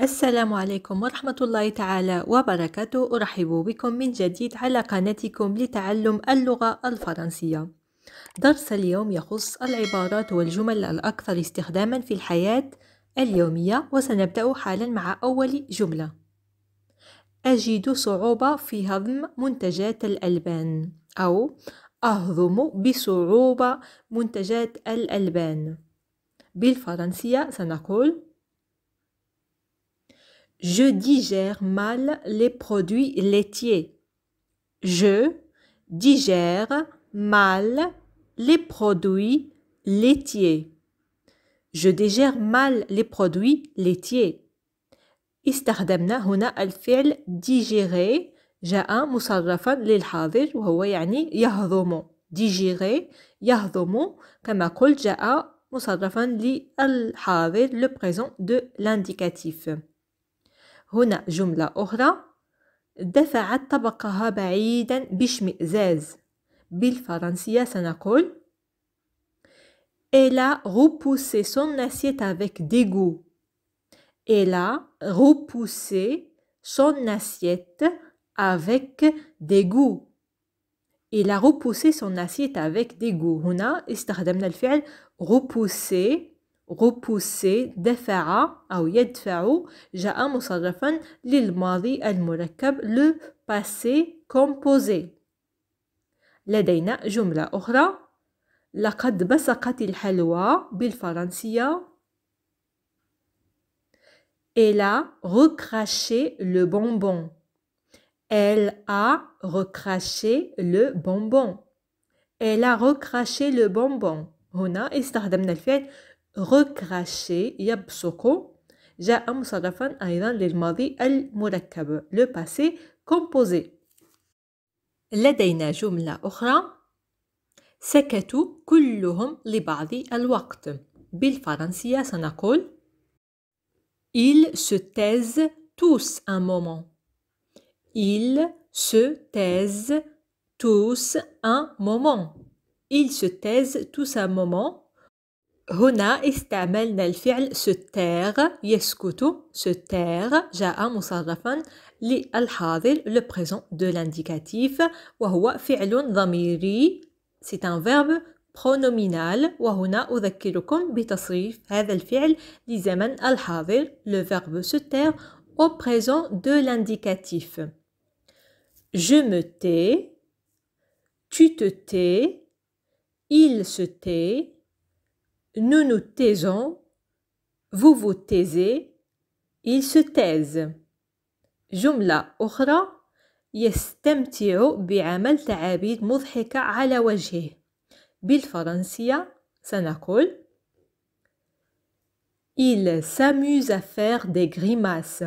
السلام عليكم ورحمة الله تعالى وبركاته أرحب بكم من جديد على قناتكم لتعلم اللغة الفرنسية درس اليوم يخص العبارات والجمل الأكثر استخداما في الحياة اليومية وسنبدأ حالا مع أول جملة أجد صعوبة في هضم منتجات الألبان أو أهضم بصعوبة منتجات الألبان بالفرنسية سنقول Je digère mal les produits laitiers. Je digère mal les produits laitiers. Je digère mal les produits laitiers. استخدمنا هنا الفعل digérer جاء مصرفا للحاضر وهو يعني يهضم digérer يهضم كما قلت جاء مصرفا للحاضر le présent de l'indicatif هنا جملة أخرى دفعت طبقها بعيدا باشمئزاز بالفرنسية سنقول Elle a repoussé son assiette avec dégoût. Elle a repoussé son assiette avec dégoût. Il a repoussé son assiette avec dégoût. هنا استخدمنا الفعل repousser غوبوسي دفع أو يدفع جاء مصرفا للماضي المركب لو باسي كومبوزي لدينا جملة أخرى لقد بصقت الحلوى بالفرنسية Elle a recraché le bonbon. Elle a recraché le bonbon. Elle a recraché le bonbon. هنا استخدمنا الفعل recracher يبصق جاء مصرفا أيضا للماضي المركب لو passé composé لدينا جملة أخرى سكتوا كلهم لبعض الوقت بالفرنسية سنقول Ils se taisent tous un moment. Ils se taisent tous un moment. Ils se taisent tous un moment Huna is Tamel Nelfiel se ter, yescutu, se ter, jaa musarrafan, li al havil, le present de l'indicatif. Wahua fe alun vamri c'est un verbe pronominal. Wa huna udakirukum bitasrif hadelfiel li zaman al havil, the verb se ter au présent de l'indicatif. Je me tais. Tu te tais il se te nous nous taisons, vous vous taisez, ils se taisent. جملة أخرى يستمتع Il s'amuse à faire des grimaces.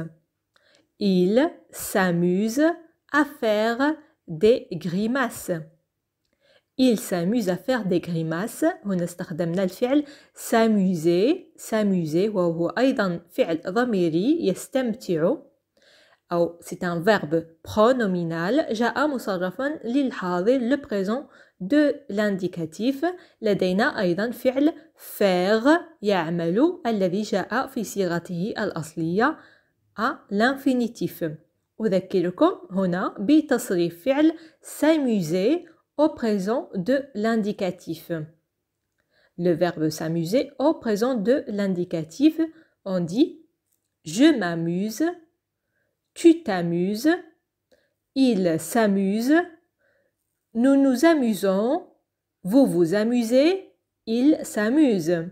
Il s'amuse à faire des grimaces. il s'amuse à faire des grimaces هنا استخدمنا الفعل s'amuser s'amuser وهو أيضا فعل ضميري يستمتع أو c'est un verbe pronominal جاء مصرفا للحاضر le présent de l'indicatif لدينا أيضا فعل faire يعمل الذي جاء في صيغته الأصلية à l'infinitif أذكركم هنا بتصريف فعل s'amuser au présent de l'indicatif. Le verbe s'amuser au présent de l'indicatif, on dit je m'amuse, tu t'amuses, il s'amuse, nous nous amusons, vous vous amusez, il s'amuse.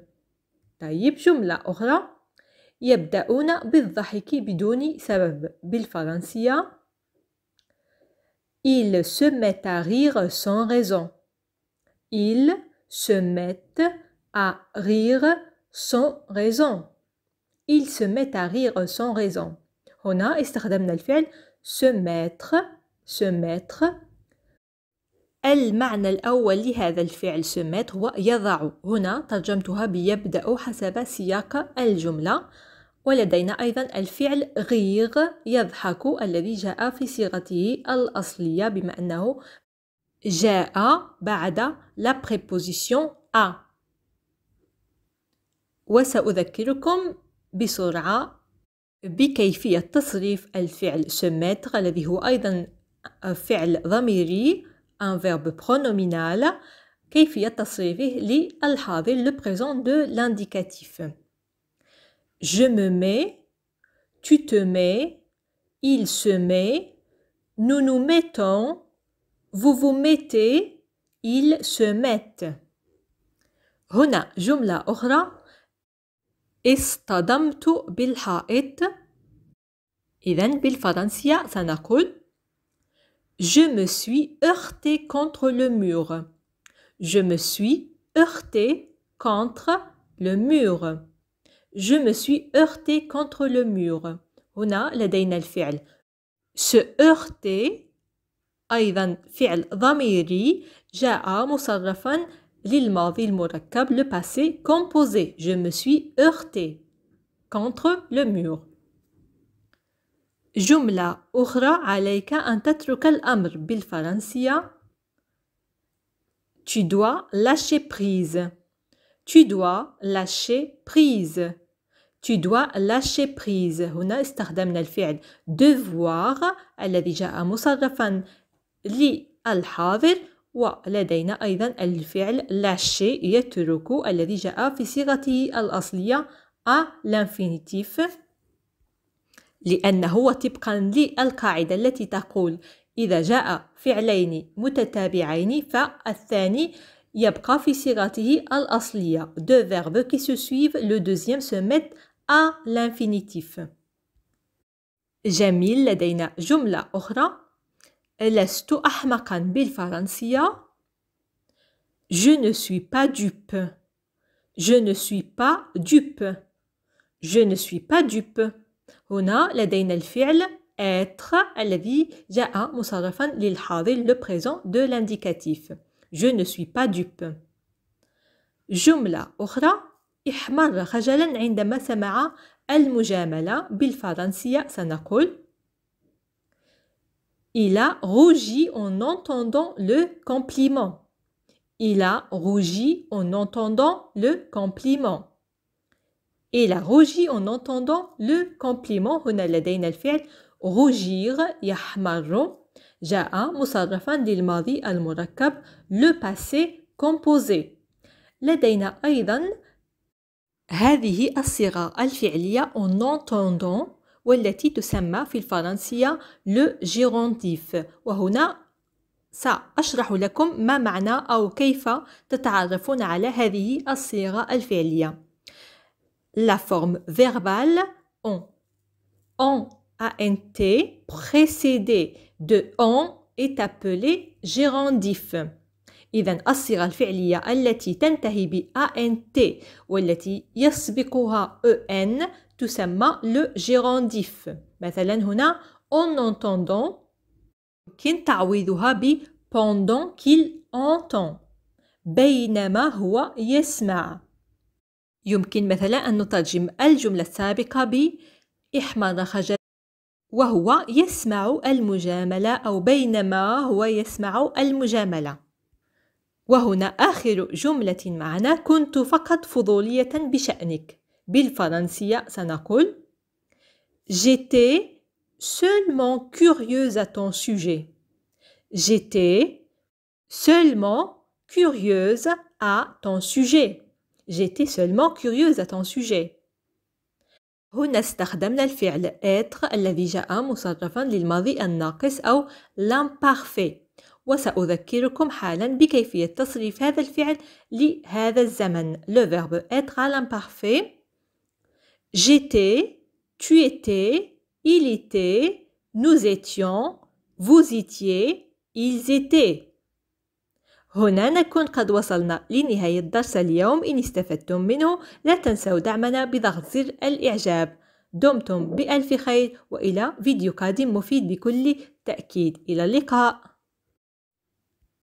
طيب جملة أخرى يبدأون بالضحك بدون سبب بالفرنسية ils se mettent à rire sans raison. Ils se mettent à rire sans raison. Ils se mettent à rire sans raison. On a استخدمنا الفعل se mettre se mettre المعنى الأول لهذا الفعل se mettre هو يضع هنا ترجمتها بيبدأ حسب سياق الجملة ولدينا أيضا الفعل غيغ يضحك الذي جاء في صيغته الأصلية بما أنه جاء بعد لا بريبوزيسيون ا وسأذكركم بسرعة بكيفية تصريف الفعل سمتر الذي هو أيضا فعل ضميري un verbe pronominal كيفية تصريفه للحاضر le présent de l'indicatif Je me mets, tu te mets, il se met, nous nous mettons, vous vous mettez, ils se mettent. هنا جملة أخرى اصطدمت بالحائط بالفرنسية سنقول Je me suis heurté contre le mur. Je me suis heurté contre le mur. Je me suis heurté contre le mur. هنا لدينا الفعل se heurter أيضا فعل ضميري جاء مصرفا للماضي المركب le passé composé je me suis heurté contre le mur جملة أخرى عليك أن تترك الأمر بالفرنسية Tu dois lâcher prise. Tu dois lâcher prise. Tu dois lâcher prise. هنا استخدمنا الفعل devoir الذي جاء مصرفا للحاضر ولدينا أيضا الفعل lâcher يترك الذي جاء في صيغته الأصلية à l'infinitif لأنه طبقا للقاعدة التي تقول إذا جاء فعلين متتابعين فالثاني يبقى في صيغته deux verbes qui se suivent le deuxième se met à l'infinitif جميل لدينا جملة أخرى لست أحمقا بالفرنسية Je ne suis pas dupe. Je ne suis pas dupe. Je ne suis pas dupe. هنا لدينا الفعل être الذي جاء مصرفا للحاضر le présent de l'indicatif. Je ne suis pas dupe. جملة Il a rougi en entendant le compliment. Il a rougi en entendant le compliment. Il a rougi en entendant le compliment. rougir يحمر جاء مصرفا للماضي المركب لو باسي كومبوزي لدينا أيضا هذه الصيغة الفعلية en entendant والتي تسمى في الفرنسية لو جيرونديف وهنا سأشرح لكم ما معنى أو كيف تتعرفون على هذه الصيغة الفعلية La forme verbale en en, a -N -T, précédée de on est appelé gérondif. إذا الصيغة الفعلية التي تنتهي ب ANT والتي يسبقها EN تسمى le جيرونديف مثلا هنا en entendant يمكن تعويضها ب pendant qu'il entend بينما هو يسمع يمكن مثلا أن نترجم الجملة السابقة ب احمد خجل وهو يسمع المجاملة أو بينما هو يسمع المجاملة وهنا آخر جملة معنا كنت فقط فضولية بشأنك بالفرنسية سنقول J'étais seulement curieuse à ton sujet. J'étais seulement curieuse à ton sujet. J'étais seulement curieuse à ton sujet. هنا استخدمنا الفعل être الذي جاء مصرفا للماضي الناقص أو l'imparfait وسأذكركم حالا بكيفية تصريف هذا الفعل لهذا الزمن le verbe être à l'imparfait j'étais tu étais il était nous étions vous étiez ils étaient هنا نكون قد وصلنا لنهاية درس اليوم إن استفدتم منه لا تنسوا دعمنا بضغط زر الإعجاب دمتم بألف خير وإلى فيديو قادم مفيد بكل تأكيد إلى اللقاء